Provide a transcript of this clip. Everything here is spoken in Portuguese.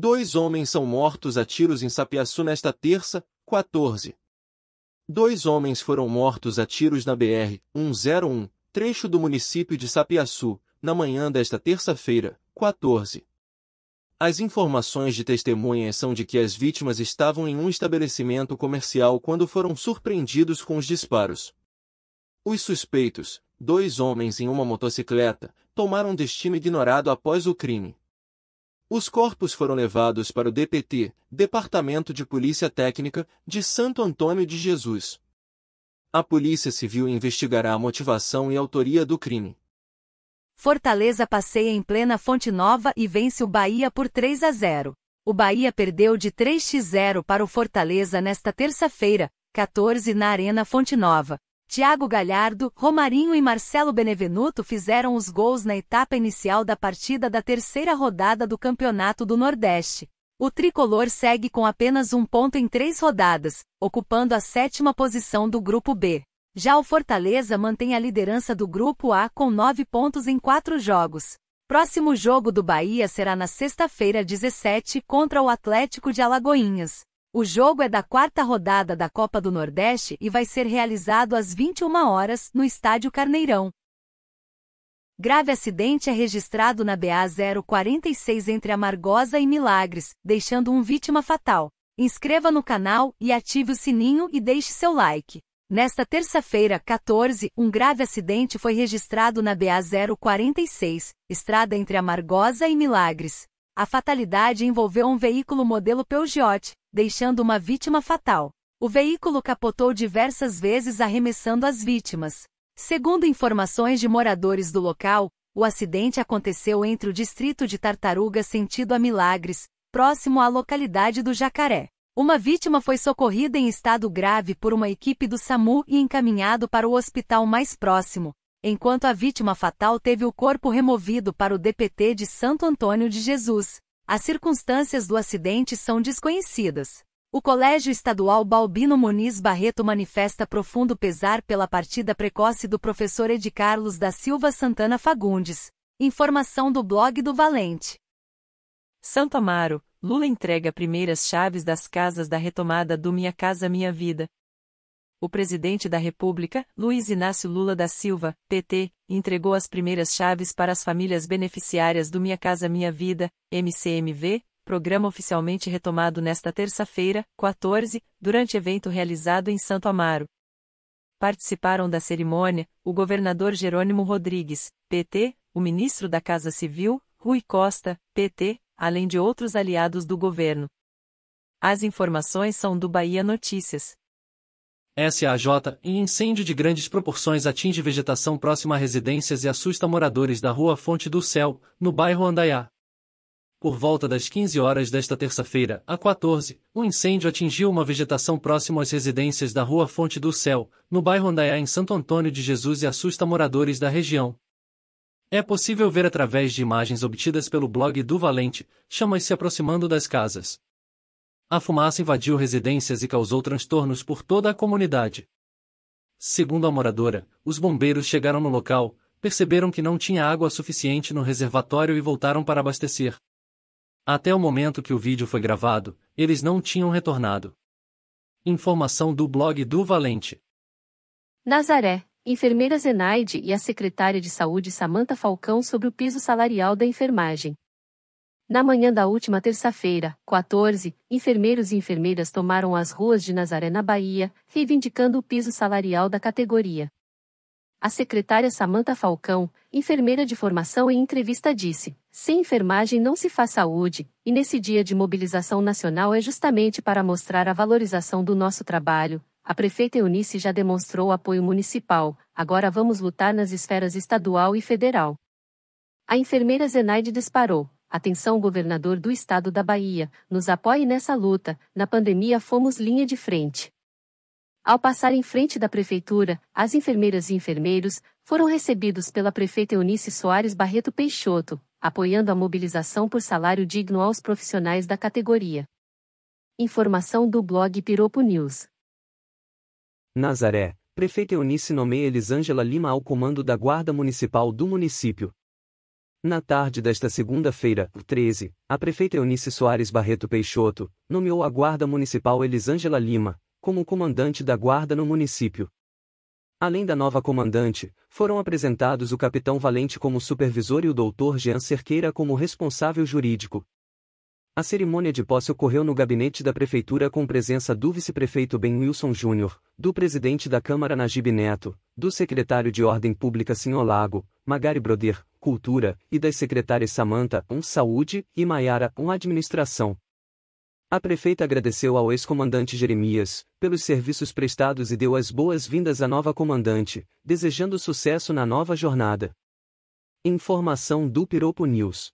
Dois homens são mortos a tiros em Sapiaçu nesta terça, 14. Dois homens foram mortos a tiros na BR-101, trecho do município de Sapiaçu, na manhã desta terça-feira, 14. As informações de testemunhas são de que as vítimas estavam em um estabelecimento comercial quando foram surpreendidos com os disparos. Os suspeitos, dois homens em uma motocicleta, tomaram destino ignorado após o crime. Os corpos foram levados para o DPT, Departamento de Polícia Técnica, de Santo Antônio de Jesus. A Polícia Civil investigará a motivação e autoria do crime. Fortaleza passeia em plena Fonte Nova e vence o Bahia por 3 a 0. O Bahia perdeu de 3x0 para o Fortaleza nesta terça-feira, 14 na Arena Fonte Nova. Tiago Galhardo, Romarinho e Marcelo Benevenuto fizeram os gols na etapa inicial da partida da terceira rodada do Campeonato do Nordeste. O tricolor segue com apenas um ponto em três rodadas, ocupando a sétima posição do Grupo B. Já o Fortaleza mantém a liderança do Grupo A com nove pontos em quatro jogos. Próximo jogo do Bahia será na sexta-feira 17 contra o Atlético de Alagoinhas. O jogo é da quarta rodada da Copa do Nordeste e vai ser realizado às 21 horas no Estádio Carneirão. Grave acidente é registrado na BA 046 entre Amargosa e Milagres, deixando um vítima fatal. Inscreva no canal e ative o sininho e deixe seu like. Nesta terça-feira, 14, um grave acidente foi registrado na BA 046, estrada entre Amargosa e Milagres, a fatalidade envolveu um veículo modelo Peugeot, deixando uma vítima fatal. O veículo capotou diversas vezes arremessando as vítimas. Segundo informações de moradores do local, o acidente aconteceu entre o distrito de Tartaruga sentido a Milagres, próximo à localidade do Jacaré. Uma vítima foi socorrida em estado grave por uma equipe do SAMU e encaminhado para o hospital mais próximo, enquanto a vítima fatal teve o corpo removido para o DPT de Santo Antônio de Jesus. As circunstâncias do acidente são desconhecidas. O Colégio Estadual Balbino Muniz Barreto manifesta profundo pesar pela partida precoce do professor Ed Carlos da Silva Santana Fagundes. Informação do blog do Valente. Santo Amaro, Lula entrega primeiras chaves das casas da retomada do Minha Casa Minha Vida o presidente da República, Luiz Inácio Lula da Silva, PT, entregou as primeiras chaves para as famílias beneficiárias do Minha Casa Minha Vida, MCMV, programa oficialmente retomado nesta terça-feira, 14, durante evento realizado em Santo Amaro. Participaram da cerimônia o governador Jerônimo Rodrigues, PT, o ministro da Casa Civil, Rui Costa, PT, além de outros aliados do governo. As informações são do Bahia Notícias. SAJ, em incêndio de grandes proporções atinge vegetação próxima a residências e assusta moradores da rua Fonte do Céu, no bairro Andaiá. Por volta das 15 horas desta terça-feira, a 14, um incêndio atingiu uma vegetação próxima às residências da rua Fonte do Céu, no bairro Andaiá em Santo Antônio de Jesus e assusta moradores da região. É possível ver através de imagens obtidas pelo blog do Valente, chamas se aproximando das casas. A fumaça invadiu residências e causou transtornos por toda a comunidade. Segundo a moradora, os bombeiros chegaram no local, perceberam que não tinha água suficiente no reservatório e voltaram para abastecer. Até o momento que o vídeo foi gravado, eles não tinham retornado. Informação do blog do Valente. Nazaré, enfermeira Zenaide e a secretária de saúde Samanta Falcão sobre o piso salarial da enfermagem. Na manhã da última terça-feira, 14, enfermeiros e enfermeiras tomaram as ruas de Nazaré na Bahia, reivindicando o piso salarial da categoria. A secretária Samanta Falcão, enfermeira de formação em entrevista disse: "Sem enfermagem não se faz saúde, e nesse dia de mobilização nacional é justamente para mostrar a valorização do nosso trabalho. A prefeita Eunice já demonstrou apoio municipal, agora vamos lutar nas esferas estadual e federal." A enfermeira Zenaide disparou: Atenção governador do estado da Bahia, nos apoie nessa luta, na pandemia fomos linha de frente. Ao passar em frente da prefeitura, as enfermeiras e enfermeiros foram recebidos pela prefeita Eunice Soares Barreto Peixoto, apoiando a mobilização por salário digno aos profissionais da categoria. Informação do blog Piropo News. Nazaré, prefeita Eunice nomeia Elisângela Lima ao comando da Guarda Municipal do município, na tarde desta segunda-feira, 13, a prefeita Eunice Soares Barreto Peixoto nomeou a Guarda Municipal Elisângela Lima como comandante da Guarda no município. Além da nova comandante, foram apresentados o capitão Valente como supervisor e o doutor Jean Cerqueira como responsável jurídico. A cerimônia de posse ocorreu no gabinete da Prefeitura com presença do vice-prefeito Ben Wilson Júnior, do presidente da Câmara Najib Neto, do secretário de Ordem Pública Senhor Lago, Magari Broder, Cultura, e das secretárias Samanta, um Saúde, e Maiara, um Administração. A prefeita agradeceu ao ex-comandante Jeremias, pelos serviços prestados e deu as boas-vindas à nova comandante, desejando sucesso na nova jornada. Informação do Piropo News.